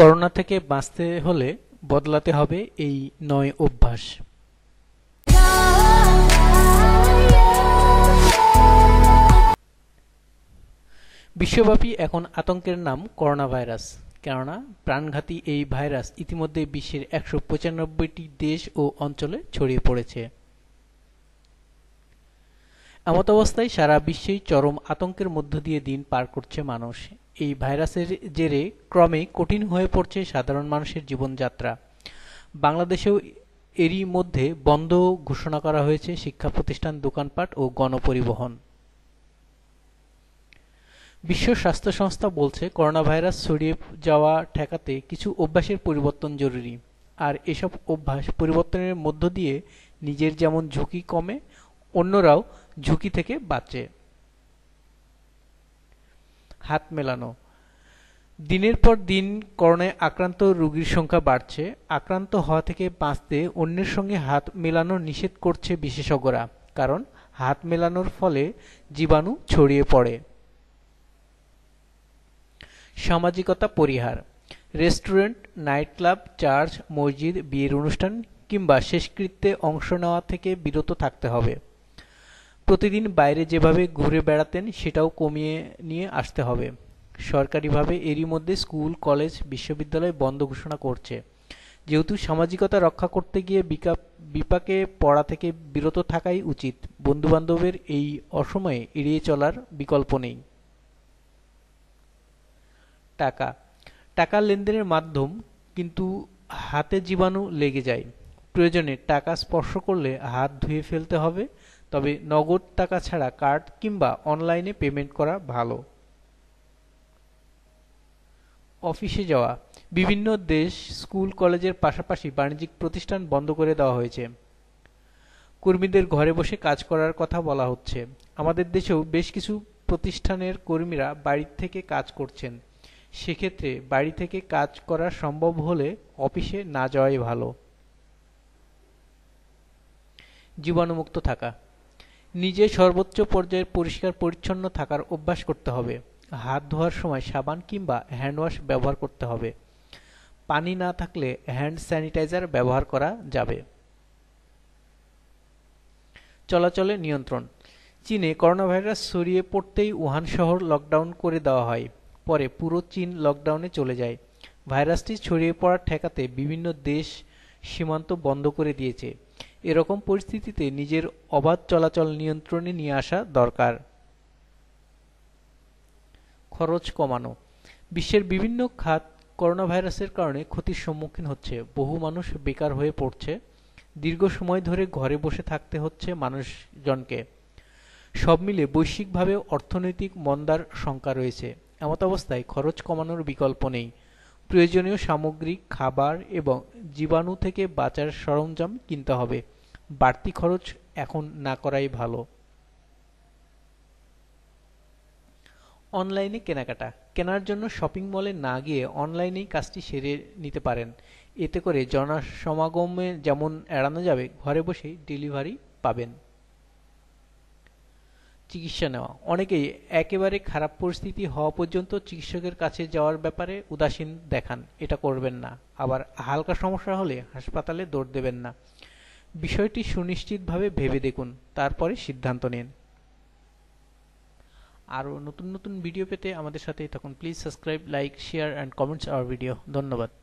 corona থেকে বাঁচতে হলে বদলাতে হবে এই নয় অভ্যাস বিশ্বব্যাপী এখন আতঙ্কের নাম করোনা ভাইরাস কেননা প্রাণঘাতী এই ভাইরাস ইতিমধ্যে বিশ্বের একশো পঁচানব্বইটি দেশ ও অঞ্চলে ছড়িয়ে পড়েছে এমত অবস্থায় সারা বিশ্বেই চরম আতঙ্কের মধ্য দিয়ে দিন পার করছে মানুষ এই ভাইরাসের জেরে ক্রমে কঠিন হয়ে পড়ছে সাধারণ মানুষের জীবনযাত্রা বাংলাদেশেও এরই মধ্যে বন্ধ ঘোষণা করা হয়েছে শিক্ষা প্রতিষ্ঠান দোকানপাট ও গণপরিবহন বিশ্ব স্বাস্থ্য সংস্থা বলছে করোনা ভাইরাস ছড়িয়ে যাওয়া ঠেকাতে কিছু অভ্যাসের পরিবর্তন জরুরি আর এসব অভ্যাস পরিবর্তনের মধ্য দিয়ে নিজের যেমন ঝুঁকি কমে অন্যরাও ঝুঁকি থেকে বাঁচে হাত মেলানো দিনের পর দিন করোনায় আক্রান্ত রোগীর সংখ্যা বাড়ছে আক্রান্ত হওয়া থেকে বাঁচতে অন্যের সঙ্গে হাত মেলানো নিষেধ করছে বিশেষজ্ঞরা কারণ হাত মেলানোর ফলে জীবাণু ছড়িয়ে পড়ে সামাজিকতা পরিহার রেস্টুরেন্ট নাইট ক্লাব চার্চ মসজিদ বিয়ের অনুষ্ঠান কিংবা শেষকৃত্যে অংশ নেওয়া থেকে বিরত থাকতে হবে প্রতিদিন বাইরে যেভাবে ঘুরে বেড়াতেন সেটাও কমিয়ে নিয়ে আসতে হবে সরকারিভাবে এরই মধ্যে স্কুল কলেজ বিশ্ববিদ্যালয় বন্ধ ঘোষণা করছে যেহেতু সামাজিকতা রক্ষা করতে গিয়ে বিপাকে পড়া থেকে বিরত থাকাই উচিত বন্ধুবান্ধবের এই অসময়ে এড়িয়ে চলার বিকল্প নেই টাকা টাকা লেনদেনের মাধ্যম কিন্তু হাতে জীবাণু লেগে যায় প্রয়োজনে টাকা স্পর্শ করলে হাত ধুয়ে ফেলতে হবে তবে নগদ টাকা ছাড়া কার্ড কিংবা অনলাইনে পেমেন্ট করা ভালো অফিসে যাওয়া বিভিন্ন দেশ স্কুল কলেজের পাশাপাশি বাণিজ্যিক প্রতিষ্ঠান বন্ধ করে দেওয়া হয়েছে কর্মীদের ঘরে বসে কাজ করার কথা বলা হচ্ছে আমাদের দেশেও বেশ কিছু প্রতিষ্ঠানের কর্মীরা বাড়ি থেকে কাজ করছেন সেক্ষেত্রে বাড়ি থেকে কাজ করা সম্ভব হলে অফিসে না যাওয়াই ভালো জীবাণুমুক্ত থাকা নিজে সর্বোচ্চ পর্যায়ে পরিষ্কার পরিচ্ছন্ন থাকার অভ্যাস করতে হবে হাত ধোয়ার সময় সাবান কিংবা হ্যান্ডওয়াশ ব্যবহার করতে হবে পানি না থাকলে হ্যান্ড স্যানিটাইজার ব্যবহার করা যাবে চলাচলে নিয়ন্ত্রণ চীনে করোনাভাইরাস ছড়িয়ে পড়তেই উহান শহর লকডাউন করে দেওয়া হয় পরে পুরো চীন লকডাউনে চলে যায় ভাইরাসটি ছড়িয়ে পড়া ঠেকাতে বিভিন্ন দেশ সীমান্ত বন্ধ করে দিয়েছে এরকম পরিস্থিতিতে নিজের অবাধ চলাচল নিয়ন্ত্রণে নিয়ে আসা দরকার খরচ কমানো বিশ্বের বিভিন্ন খাত করোনা ভাইরাসের কারণে ক্ষতির সম্মুখীন হচ্ছে বহু মানুষ বেকার হয়ে পড়ছে দীর্ঘ সময় ধরে ঘরে বসে থাকতে হচ্ছে মানুষজনকে সব মিলে বৈশ্বিকভাবে অর্থনৈতিক মন্দার শঙ্কা রয়েছে এমত অবস্থায় খরচ কমানোর বিকল্প নেই প্রয়োজনীয় সামগ্রী খাবার এবং জীবাণু থেকে বাঁচার সরঞ্জাম কিনতে হবে বাড়তি খরচ এখন না করাই ভালো অনলাইনে কেনাকাটা কেনার জন্য শপিং মলে না গিয়ে অনলাইনেই কাজটি সেরে নিতে পারেন এতে করে জনসমাগমে যেমন এড়ানো যাবে ঘরে বসেই ডেলিভারি পাবেন চিকিৎসা নেওয়া অনেকেই একেবারে খারাপ পরিস্থিতি হওয়া পর্যন্ত চিকিৎসকের কাছে যাওয়ার ব্যাপারে উদাসীন দেখান এটা করবেন না আবার হালকা সমস্যা হলে হাসপাতালে দৌড় দেবেন না বিষয়টি সুনিশ্চিতভাবে ভেবে দেখুন তারপরে সিদ্ধান্ত নিন আরও নতুন নতুন ভিডিও পেতে আমাদের সাথে তখন please subscribe like share and comments our video ধন্যবাদ